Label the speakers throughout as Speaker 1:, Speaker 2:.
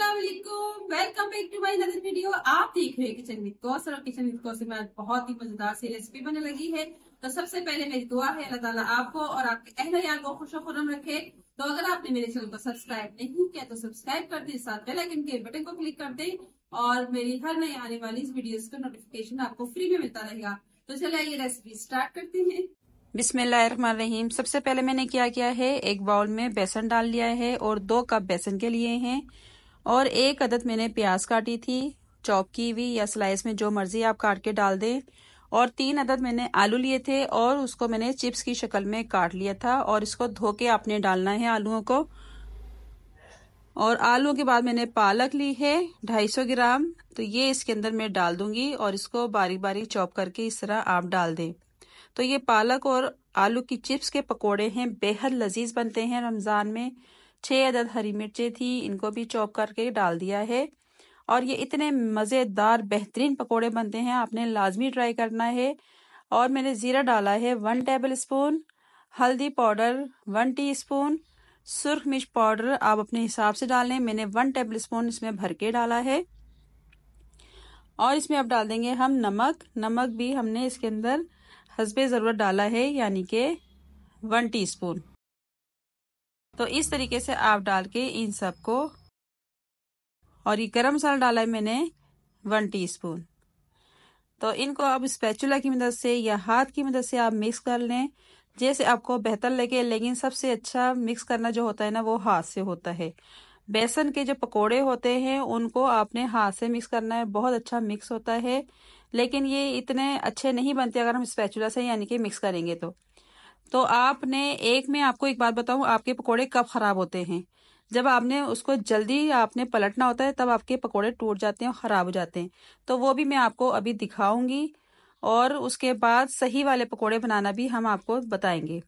Speaker 1: welcome back to my another video आप देख रहे हैं किचन विद कौशल और किचन विद कौशल में बहुत ही मजेदार सी रेसिपी बनने लगी है तो सबसे पहले मेरी दुआ है अल्लाह ताला आपको और आपके अहल यार को खुश खुरम रखे तो अगर आपने मेरे चैनल को सब्सक्राइब नहीं किया तो सब्सक्राइब कर दे साथ बेल आइकन के बटन को क्लिक कर दे और मेरी हर नई आने वाली वीडियो का नोटिफिकेशन आपको फ्री में मिलता रहेगा तो चले ये रेसिपी स्टार्ट करते हैं बिस्मिल्लाहिर्रहमानिर्रहीम सबसे पहले मैंने क्या किया है एक बाउल में बेसन डाल लिया है और दो कप बेसन के लिए हैं और एक अदद मैंने प्याज काटी थी चॉप की हुई या स्लाइस में जो मर्जी आप काट के डाल दें और तीन अदद मैंने आलू लिए थे और उसको मैंने चिप्स की शक्ल में काट लिया था और इसको धो के आपने डालना है आलूओं को और आलू के बाद मैंने पालक ली है सौ ग्राम तो ये इसके अंदर मैं डाल दूंगी और इसको बारीक बारीक चॉप करके इस तरह आप डाल दें तो ये पालक और आलू की चिप्स के पकोड़े हैं बेहद लजीज बनते हैं रमज़ान में छः अदद हरी मिर्चें थी इनको भी चॉप करके डाल दिया है और ये इतने मज़ेदार बेहतरीन पकोड़े बनते हैं आपने लाजमी ट्राई करना है और मैंने ज़ीरा डाला है वन टेबल स्पून हल्दी पाउडर वन टी स्पून सुरख मिर्च पाउडर आप अपने हिसाब से डालें मैंने वन टेबल स्पून इसमें भर के डाला है और इसमें अब डाल देंगे हम नमक नमक भी हमने इसके अंदर हसबे ज़रूरत डाला है यानी कि वन स्पून तो इस तरीके से आप डाल के इन सबको और ये गरम मसाला डाला है मैंने वन टीस्पून तो इनको आप स्पैचुला की मदद से या हाथ की मदद से आप मिक्स कर लें जैसे आपको बेहतर लगे लेकिन सबसे अच्छा मिक्स करना जो होता है ना वो हाथ से होता है बेसन के जो पकोड़े होते हैं उनको आपने हाथ से मिक्स करना है बहुत अच्छा मिक्स होता है लेकिन ये इतने अच्छे नहीं बनते अगर हम स्पैचुला से यानी कि मिक्स करेंगे तो तो आपने एक में आपको एक बात बताऊं आपके पकोड़े कब खराब होते हैं जब आपने उसको जल्दी आपने पलटना होता है तब आपके पकोड़े टूट जाते हैं और ख़राब हो जाते हैं तो वो भी मैं आपको अभी दिखाऊंगी और उसके बाद सही वाले पकोड़े बनाना भी हम आपको बताएंगे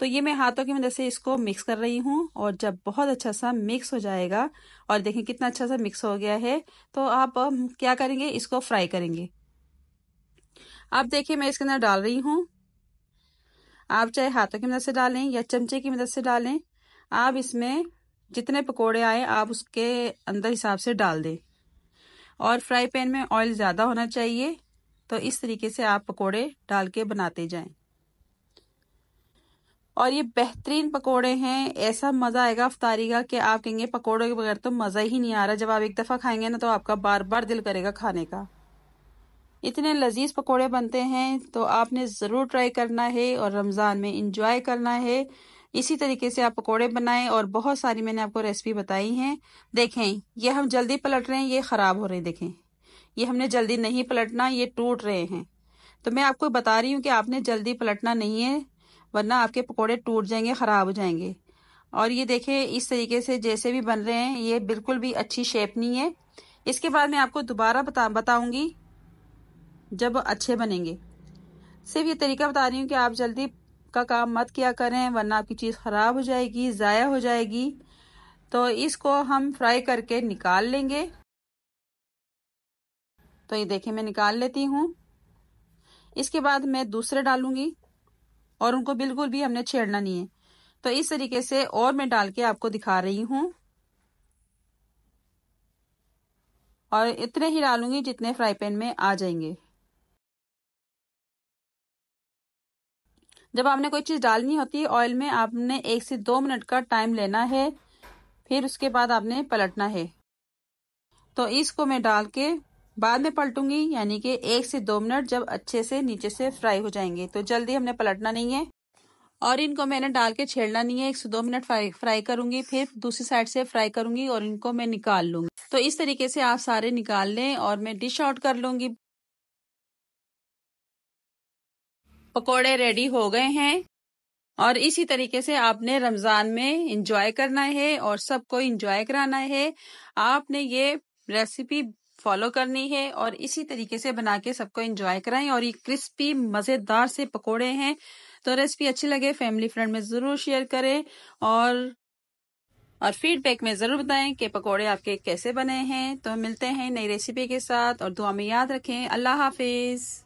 Speaker 1: तो ये मैं हाथों की मदद से इसको मिक्स कर रही हूँ और जब बहुत अच्छा सा मिक्स हो जाएगा और देखें कितना अच्छा सा मिक्स हो गया है तो आप क्या करेंगे इसको फ्राई करेंगे आप देखिए मैं इसके अंदर डाल रही हूँ आप चाहे हाथों की मदद से डालें या चमचे की मदद से डालें आप इसमें जितने पकोड़े आए आप उसके अंदर हिसाब से डाल दें और फ्राई पैन में ऑयल ज़्यादा होना चाहिए तो इस तरीके से आप पकोड़े डाल के बनाते जाएं और ये बेहतरीन पकोड़े हैं ऐसा मज़ा आएगा अफ्तारी का कि आप कहेंगे पकोड़ों के बगैर तो मज़ा ही नहीं आ रहा जब आप एक दफ़ा खाएंगे ना तो आपका बार बार दिल करेगा खाने का इतने लजीज पकोड़े बनते हैं तो आपने ज़रूर ट्राई करना है और रमज़ान में इंजॉय करना है इसी तरीके से आप पकोड़े बनाएं और बहुत सारी मैंने आपको रेसिपी बताई हैं देखें ये हम जल्दी पलट रहे हैं ये ख़राब हो रहे हैं देखें ये हमने जल्दी नहीं पलटना ये टूट रहे हैं तो मैं आपको बता रही हूँ कि आपने जल्दी पलटना नहीं है वरना आपके पकोड़े टूट जाएंगे ख़राब हो जाएंगे और ये देखें इस तरीके से जैसे भी बन रहे हैं ये बिल्कुल भी अच्छी शेप नहीं है इसके बाद मैं आपको दोबारा बता बताऊँगी जब अच्छे बनेंगे सिर्फ ये तरीका बता रही हूँ कि आप जल्दी का काम मत किया करें वरना आपकी चीज़ ख़राब हो जाएगी ज़ाया हो जाएगी तो इसको हम फ्राई करके निकाल लेंगे तो ये देखिए मैं निकाल लेती हूँ इसके बाद मैं दूसरे डालूंगी और उनको बिल्कुल भी हमने छेड़ना नहीं है तो इस तरीके से और मैं डाल के आपको दिखा रही हूँ और इतने ही डालूंगी जितने फ्राई पैन में आ जाएंगे जब आपने कोई चीज़ डालनी होती है ऑयल में आपने एक से दो मिनट का टाइम लेना है फिर उसके बाद आपने पलटना है तो इसको मैं डाल के बाद में पलटूंगी यानी कि एक से दो मिनट जब अच्छे से नीचे से फ्राई हो जाएंगे तो जल्दी हमने पलटना नहीं है और इनको मैंने डाल के छेड़ना नहीं है एक से दो मिनट फ्राई करूंगी फिर दूसरी साइड से फ्राई करूंगी और इनको मैं निकाल लूंगी तो इस तरीके से आप सारे निकाल लें और मैं डिश आउट कर लूंगी पकोड़े रेडी हो गए हैं और इसी तरीके से आपने रमज़ान में इंजॉय करना है और सबको इंजॉय कराना है आपने ये रेसिपी फॉलो करनी है और इसी तरीके से बना के सबको इंजॉय कराएं और ये क्रिस्पी मज़ेदार से पकोड़े हैं तो रेसिपी अच्छी लगे फैमिली फ्रेंड में ज़रूर शेयर करें और और फीडबैक में ज़रूर बताएं कि पकोड़े आपके कैसे बने हैं तो मिलते हैं नई रेसिपी के साथ और दुआ में याद रखें अल्लाह हाफिज़